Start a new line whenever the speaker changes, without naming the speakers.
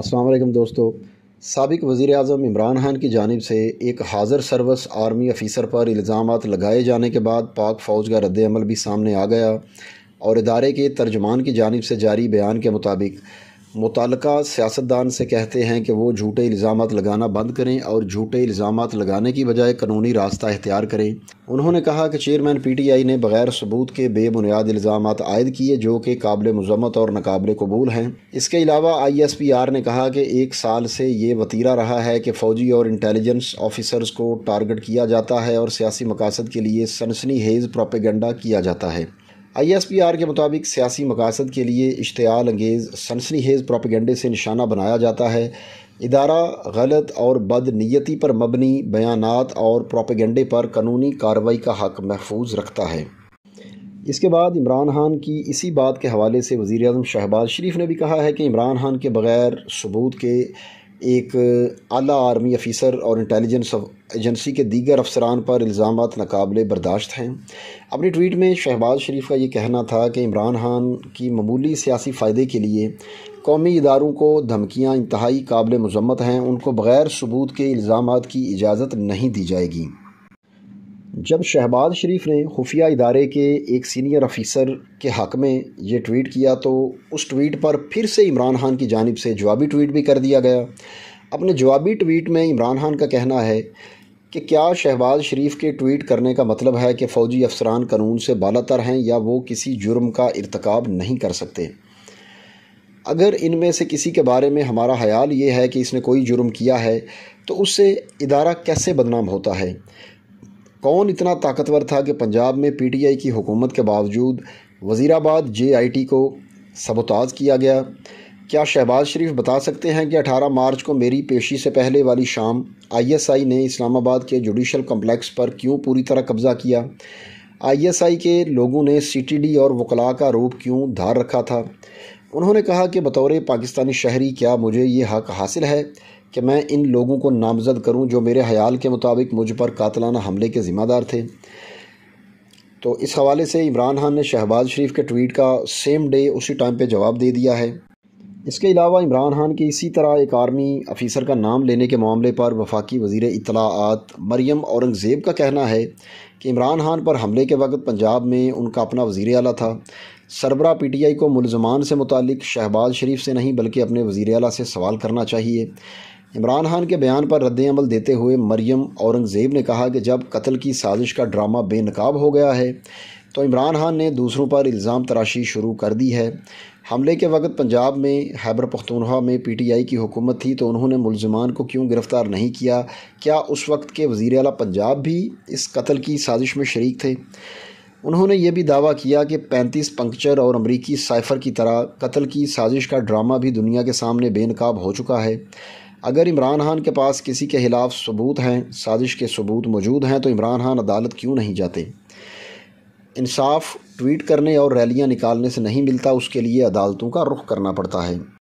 असलम दोस्तों सबक वज़ी अजम इमरान खान की जानब से एक हाज़र सर्वस आर्मी अफ़ीसर पर इल्ज़ाम लगाए जाने के बाद पाक फ़ौज का रद्दमल भी सामने आ गया और इदारे के तर्जमान की जानब से जारी बयान के मुताबिक मुतल सियासतदान से कहते हैं कि वो झूठे इल्ज़ाम लगाना बंद करें और झूठे इल्ज़ाम लगाने की बजाय कानूनी रास्ता अख्तियार करें उन्होंने कहा कि चेयरमैन पी टी आई ने बगैर सबूत के बेबुनियाद इल्ज़ाम आयद किए जो कि काबिल मजम्मत और नाकबिल कबूल हैं इसके अलावा आई एस पी आर ने कहा कि एक साल से ये वतीरा रहा है कि फ़ौजी और इंटेलिजेंस ऑफिसर्स को टारगेट किया जाता है और सियासी मकासद के लिए सनसनी हेज़ प्रोपेगेंडा किया जाता है आईएसपीआर के मुताबिक सियासी मकासद के लिए इश्तियाल अंगेज़ सनसनी हेज़ प्रोपिगेंडे से निशाना बनाया जाता है इदारा गलत और बद नीयती पर मबनी बयान और प्रोपिगेंडे पर कानूनी कार्रवाई का हक महफूज रखता है इसके बाद इमरान खान की इसी बात के हवाले से वज़ी अजम शहबाज शरीफ ने भी कहा है कि इमरान खान के बग़ैर सबूत के एक अला आर्मी अफीसर और इंटेलिजेंस एजेंसी के दीगर अफसरान पर इल्ज़ाम नाकबिल बर्दाश्त हैं अपनी ट्वीट में शहबाज शरीफ का ये कहना था कि इमरान खान की ममूली सियासी फ़ायदे के लिए कौमी इदारों को धमकियाँ इंतहाई काबिल मजम्मत हैं उनको बग़ैर सबूत के इल्ज़ाम की इजाज़त नहीं दी जाएगी जब शहबाज शरीफ ने खुफिया इदारे के एक सीनियर अफ़ीसर के हक़ में ये ट्वीट किया तो उस ट्वीट पर फिर से इमरान खान की जानब से जवाबी ट्वीट भी कर दिया गया अपने जवाबी ट्वीट में इमरान खान का कहना है कि क्या शहबाज शरीफ के ट्वीट करने का मतलब है कि फ़ौजी अफसरान कानून से तर हैं या वो किसी जुर्म का इरतकब नहीं कर सकते अगर इनमें से किसी के बारे में हमारा ख्याल ये है कि इसने कोई जुर्म किया है तो उससे इदारा कैसे बदनाम होता है कौन इतना ताकतवर था कि पंजाब में पीटीआई की हुकूमत के बावजूद वज़ीराबाद जेआईटी को सबोताज किया गया क्या शहबाज शरीफ बता सकते हैं कि 18 मार्च को मेरी पेशी से पहले वाली शाम आईएसआई ने इस्लामाबाद के जुडिशल कम्प्लेक्स पर क्यों पूरी तरह कब्ज़ा किया आईएसआई के लोगों ने सीटीडी और वकला का रूप क्यों धार रखा था उन्होंने कहा कि बतौर पाकिस्तानी शहरी क्या मुझे ये हक हासिल है कि मैं इन लोगों को नामजद करूं जो मेरे ख्याल के मुताबिक मुझ पर कातलाना हमले के ज़िम्मेदार थे तो इस हवाले से इमरान खान ने शहबाज शरीफ के ट्वीट का सेम डे उसी टाइम पे जवाब दे दिया है इसके अलावा इमरान खान की इसी तरह एक आर्मी अफीसर का नाम लेने के मामले पर वफाकी वजीर इतलात मरियम औरंगज़ेब का कहना है कि इमरान खान पर हमले के वक्त पंजाब में उनका अपना वजीर अला था सरबरा पी टी आई को मुलजमान से मुतल शहबाज शरीफ से नहीं बल्कि अपने वजीर अला से सवाल करना चाहिए इमरान खान के बयान पर रद्दमल देते हुए मरियम औरंगज़ेब ने कहा कि जब कत्ल की साजिश का ड्रामा बेनकाब हो गया है तो इमरान खान ने दूसरों पर इल्ज़ाम तराशी शुरू कर दी है हमले के वक्त पंजाब में हैबर पख्तूनवा में पी टी आई की हुकूमत थी तो उन्होंने मुलजमान को क्यों गिरफ़्तार नहीं किया क्या उस वक्त के वज़ी अला पंजाब भी इस कत्ल की साजिश में शरीक थे उन्होंने ये भी दावा किया कि पैंतीस पंक्चर और अमरीकी साइफ़र की तरह कत्ल की साजिश का ड्रामा भी दुनिया के सामने बेनकाब हो चुका है अगर इमरान खान के पास किसी के खिलाफ सबूत हैं साजिश के सबूत मौजूद हैं तो इमरान खान अदालत क्यों नहीं जाते इंसाफ ट्वीट करने और रैलियां निकालने से नहीं मिलता उसके लिए अदालतों का रुख करना पड़ता है